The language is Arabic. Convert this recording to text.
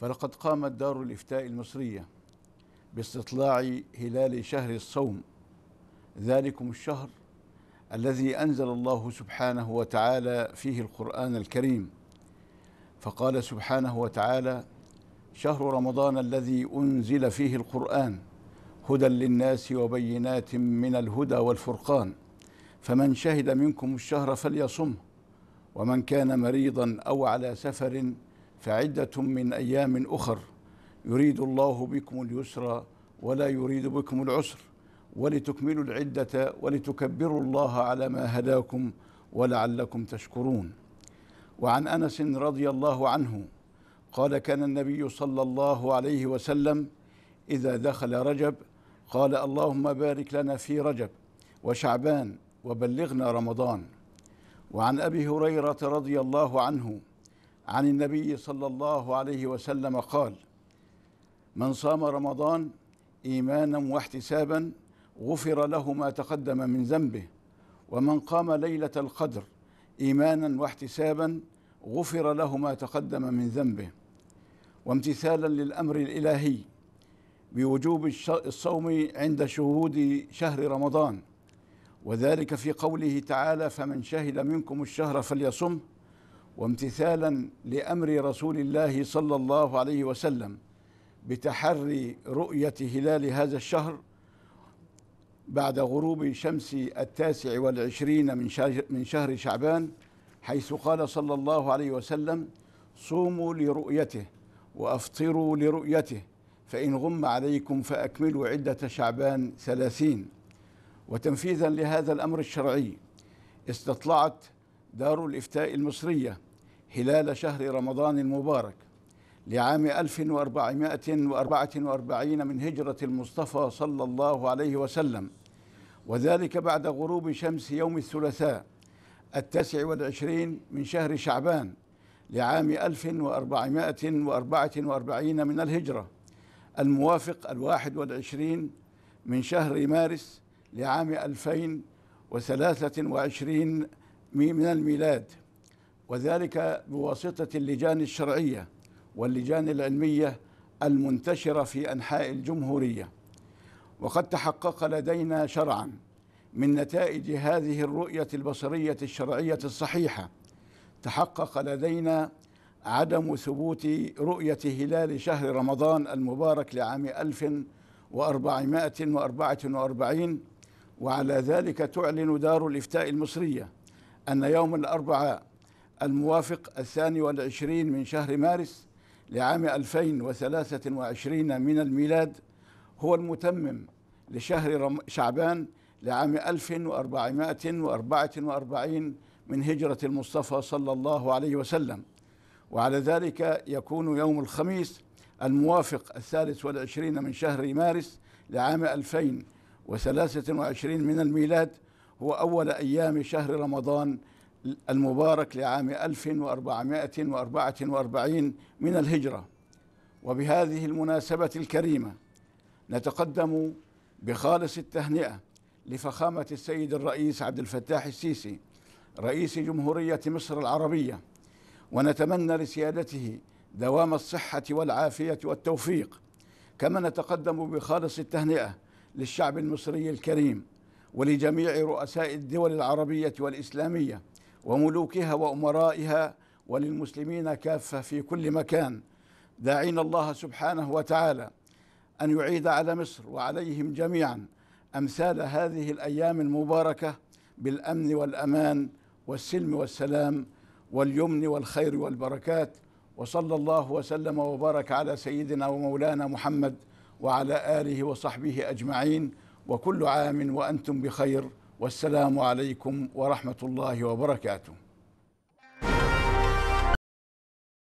فلقد قامت دار الإفتاء المصرية باستطلاع هلال شهر الصوم ذلكم الشهر الذي أنزل الله سبحانه وتعالى فيه القرآن الكريم فقال سبحانه وتعالى شهر رمضان الذي أنزل فيه القرآن هدى للناس وبينات من الهدى والفرقان فمن شهد منكم الشهر فليصمه ومن كان مريضا أو على سفر فعدة من أيام أخر يريد الله بكم اليسر ولا يريد بكم العسر ولتكملوا العدة ولتكبروا الله على ما هداكم ولعلكم تشكرون وعن أنس رضي الله عنه قال كان النبي صلى الله عليه وسلم إذا دخل رجب قال اللهم بارك لنا في رجب وشعبان وبلغنا رمضان وعن أبي هريرة رضي الله عنه عن النبي صلى الله عليه وسلم قال من صام رمضان ايمانا واحتسابا غفر له ما تقدم من ذنبه ومن قام ليله القدر ايمانا واحتسابا غفر له ما تقدم من ذنبه وامتثالا للامر الالهي بوجوب الصوم عند شهود شهر رمضان وذلك في قوله تعالى فمن شهد منكم الشهر فليصمه وامتثالا لامر رسول الله صلى الله عليه وسلم بتحري رؤيه هلال هذا الشهر بعد غروب شمس التاسع والعشرين من من شهر شعبان حيث قال صلى الله عليه وسلم صوموا لرؤيته وافطروا لرؤيته فان غم عليكم فاكملوا عده شعبان ثلاثين وتنفيذا لهذا الامر الشرعي استطلعت دار الإفتاء المصرية هلال شهر رمضان المبارك لعام 1444 من هجرة المصطفى صلى الله عليه وسلم وذلك بعد غروب شمس يوم الثلاثاء التاسع والعشرين من شهر شعبان لعام 1444 من الهجرة الموافق الواحد والعشرين من شهر مارس لعام 2023 من الميلاد وذلك بواسطة اللجان الشرعية واللجان العلمية المنتشرة في أنحاء الجمهورية وقد تحقق لدينا شرعا من نتائج هذه الرؤية البصرية الشرعية الصحيحة تحقق لدينا عدم ثبوت رؤية هلال شهر رمضان المبارك لعام 1444 وعلى ذلك تعلن دار الإفتاء المصرية أن يوم الأربعاء الموافق الثاني والعشرين من شهر مارس لعام 2023 من الميلاد هو المتمم لشهر شعبان لعام 1444 من هجرة المصطفى صلى الله عليه وسلم وعلى ذلك يكون يوم الخميس الموافق الثالث والعشرين من شهر مارس لعام 2023 من الميلاد هو أول أيام شهر رمضان المبارك لعام 1444 من الهجرة وبهذه المناسبة الكريمة نتقدم بخالص التهنئة لفخامة السيد الرئيس عبد الفتاح السيسي رئيس جمهورية مصر العربية ونتمنى لسيادته دوام الصحة والعافية والتوفيق كما نتقدم بخالص التهنئة للشعب المصري الكريم ولجميع رؤساء الدول العربية والإسلامية وملوكها وأمرائها وللمسلمين كافة في كل مكان داعين الله سبحانه وتعالى أن يعيد على مصر وعليهم جميعا أمثال هذه الأيام المباركة بالأمن والأمان والسلم والسلام واليمن والخير والبركات وصلى الله وسلم وبارك على سيدنا ومولانا محمد وعلى آله وصحبه أجمعين وكل عام وأنتم بخير والسلام عليكم ورحمة الله وبركاته